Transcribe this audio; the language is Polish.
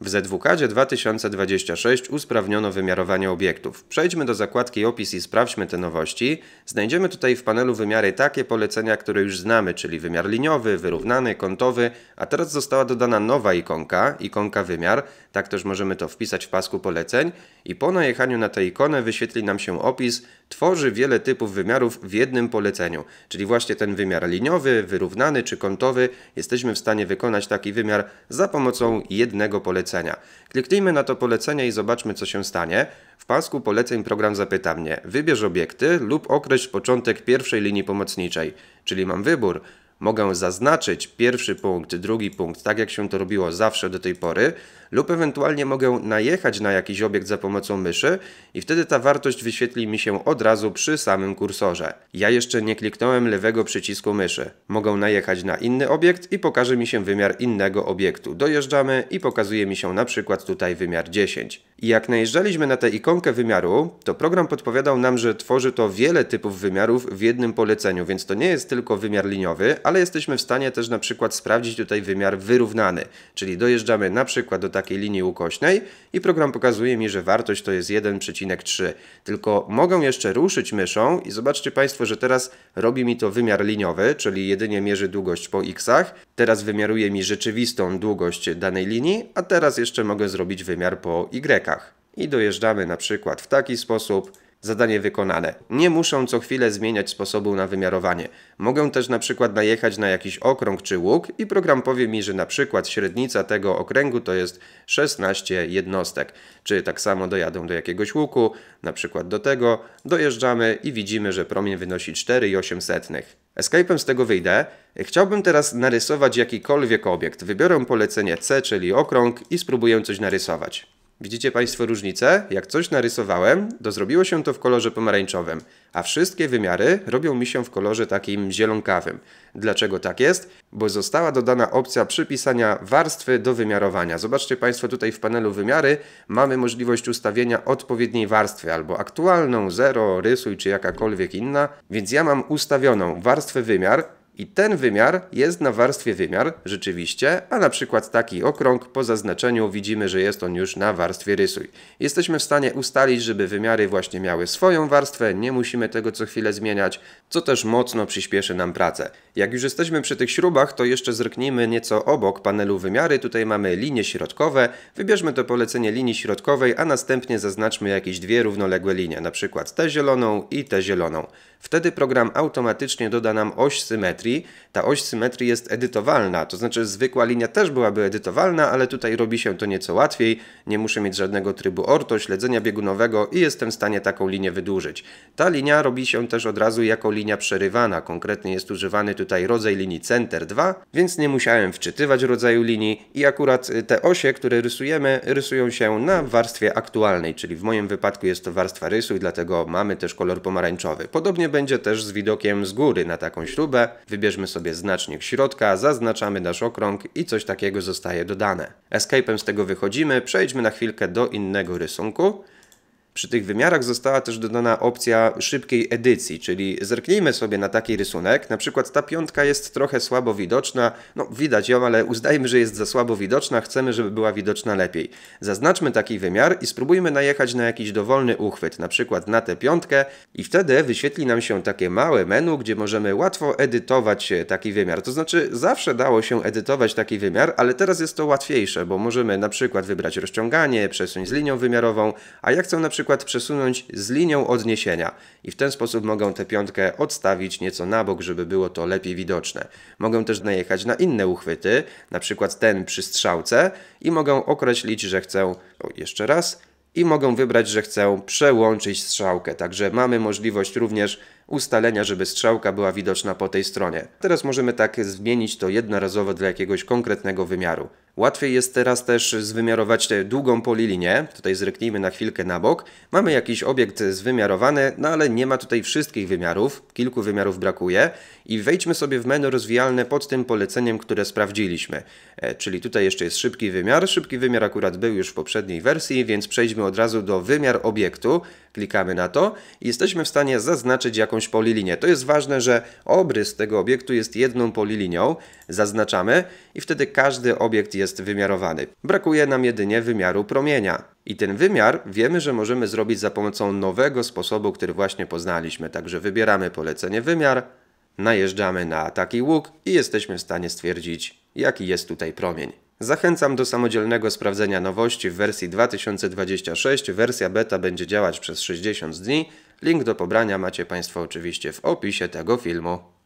W ZWKadzie 2026 usprawniono wymiarowanie obiektów. Przejdźmy do zakładki opis i sprawdźmy te nowości. Znajdziemy tutaj w panelu wymiary takie polecenia, które już znamy, czyli wymiar liniowy, wyrównany, kątowy, a teraz została dodana nowa ikonka, ikonka wymiar, tak też możemy to wpisać w pasku poleceń i po najechaniu na tę ikonę wyświetli nam się opis, tworzy wiele typów wymiarów w jednym poleceniu, czyli właśnie ten wymiar liniowy, wyrównany czy kątowy, jesteśmy w stanie wykonać taki wymiar za pomocą jednego polecenia polecenia. Kliknijmy na to polecenie i zobaczmy co się stanie. W pasku poleceń program zapyta mnie wybierz obiekty lub określ początek pierwszej linii pomocniczej, czyli mam wybór. Mogę zaznaczyć pierwszy punkt, drugi punkt, tak jak się to robiło zawsze do tej pory lub ewentualnie mogę najechać na jakiś obiekt za pomocą myszy i wtedy ta wartość wyświetli mi się od razu przy samym kursorze. Ja jeszcze nie kliknąłem lewego przycisku myszy. Mogę najechać na inny obiekt i pokaże mi się wymiar innego obiektu. Dojeżdżamy i pokazuje mi się na przykład tutaj wymiar 10. I jak najeżdżaliśmy na tę ikonkę wymiaru, to program podpowiadał nam, że tworzy to wiele typów wymiarów w jednym poleceniu, więc to nie jest tylko wymiar liniowy, ale jesteśmy w stanie też na przykład sprawdzić tutaj wymiar wyrównany, czyli dojeżdżamy na przykład do takiej linii ukośnej i program pokazuje mi, że wartość to jest 1,3. Tylko mogę jeszcze ruszyć myszą i zobaczcie Państwo, że teraz robi mi to wymiar liniowy, czyli jedynie mierzy długość po xach. Teraz wymiaruje mi rzeczywistą długość danej linii, a teraz jeszcze mogę zrobić wymiar po y. I dojeżdżamy na przykład w taki sposób zadanie wykonane. Nie muszą co chwilę zmieniać sposobu na wymiarowanie. Mogę też na przykład najechać na jakiś okrąg czy łuk i program powie mi, że na przykład średnica tego okręgu to jest 16 jednostek. Czy tak samo dojadą do jakiegoś łuku, na przykład do tego, dojeżdżamy i widzimy, że promień wynosi 4,8. Escape'em z tego wyjdę. Chciałbym teraz narysować jakikolwiek obiekt. Wybiorę polecenie C, czyli okrąg i spróbuję coś narysować. Widzicie Państwo różnicę? Jak coś narysowałem, to zrobiło się to w kolorze pomarańczowym, a wszystkie wymiary robią mi się w kolorze takim zielonkawym. Dlaczego tak jest? Bo została dodana opcja przypisania warstwy do wymiarowania. Zobaczcie Państwo tutaj w panelu wymiary mamy możliwość ustawienia odpowiedniej warstwy, albo aktualną, 0, rysuj czy jakakolwiek inna. Więc ja mam ustawioną warstwę wymiar, i ten wymiar jest na warstwie wymiar, rzeczywiście, a na przykład taki okrąg po zaznaczeniu widzimy, że jest on już na warstwie rysuj. Jesteśmy w stanie ustalić, żeby wymiary właśnie miały swoją warstwę, nie musimy tego co chwilę zmieniać, co też mocno przyspieszy nam pracę. Jak już jesteśmy przy tych śrubach, to jeszcze zerknijmy nieco obok panelu wymiary. Tutaj mamy linie środkowe, wybierzmy to polecenie linii środkowej, a następnie zaznaczmy jakieś dwie równoległe linie, na przykład tę zieloną i tę zieloną. Wtedy program automatycznie doda nam oś symetrii, symetrii, ta oś symetrii jest edytowalna. To znaczy zwykła linia też byłaby edytowalna, ale tutaj robi się to nieco łatwiej. Nie muszę mieć żadnego trybu orto, śledzenia biegunowego i jestem w stanie taką linię wydłużyć. Ta linia robi się też od razu jako linia przerywana. Konkretnie jest używany tutaj rodzaj linii center 2, więc nie musiałem wczytywać rodzaju linii i akurat y, te osie, które rysujemy, rysują się na warstwie aktualnej, czyli w moim wypadku jest to warstwa rysu i dlatego mamy też kolor pomarańczowy. Podobnie będzie też z widokiem z góry na taką śrubę wybierzmy sobie znacznik środka, zaznaczamy nasz okrąg i coś takiego zostaje dodane. Escape'em z tego wychodzimy, przejdźmy na chwilkę do innego rysunku. Przy tych wymiarach została też dodana opcja szybkiej edycji, czyli zerknijmy sobie na taki rysunek, na przykład ta piątka jest trochę słabo widoczna, no widać ją, ale uznajmy, że jest za słabo widoczna, chcemy, żeby była widoczna lepiej. Zaznaczmy taki wymiar i spróbujmy najechać na jakiś dowolny uchwyt, na przykład na tę piątkę i wtedy wyświetli nam się takie małe menu, gdzie możemy łatwo edytować e, taki wymiar. To znaczy zawsze dało się edytować taki wymiar, ale teraz jest to łatwiejsze, bo możemy na przykład wybrać rozciąganie, przesuń z linią wymiarową, a ja chcę na przykład przykład przesunąć z linią odniesienia i w ten sposób mogę tę piątkę odstawić nieco na bok, żeby było to lepiej widoczne. Mogę też najechać na inne uchwyty, na przykład ten przy strzałce i mogę określić, że chcę, o, jeszcze raz, i mogę wybrać, że chcę przełączyć strzałkę. Także mamy możliwość również ustalenia, żeby strzałka była widoczna po tej stronie. Teraz możemy tak zmienić to jednorazowo dla jakiegoś konkretnego wymiaru. Łatwiej jest teraz też zwymiarować tę długą polilinię. Tutaj zryknijmy na chwilkę na bok. Mamy jakiś obiekt zwymiarowany, no ale nie ma tutaj wszystkich wymiarów. Kilku wymiarów brakuje. I wejdźmy sobie w menu rozwijalne pod tym poleceniem, które sprawdziliśmy. E, czyli tutaj jeszcze jest szybki wymiar. Szybki wymiar akurat był już w poprzedniej wersji, więc przejdźmy od razu do wymiar obiektu. Klikamy na to i jesteśmy w stanie zaznaczyć jakąś polilinię. To jest ważne, że obrys tego obiektu jest jedną polilinią. Zaznaczamy i wtedy każdy obiekt jest jest wymiarowany. Brakuje nam jedynie wymiaru promienia. I ten wymiar wiemy, że możemy zrobić za pomocą nowego sposobu, który właśnie poznaliśmy. Także wybieramy polecenie wymiar, najeżdżamy na taki łuk i jesteśmy w stanie stwierdzić, jaki jest tutaj promień. Zachęcam do samodzielnego sprawdzenia nowości w wersji 2026. Wersja beta będzie działać przez 60 dni. Link do pobrania macie Państwo oczywiście w opisie tego filmu.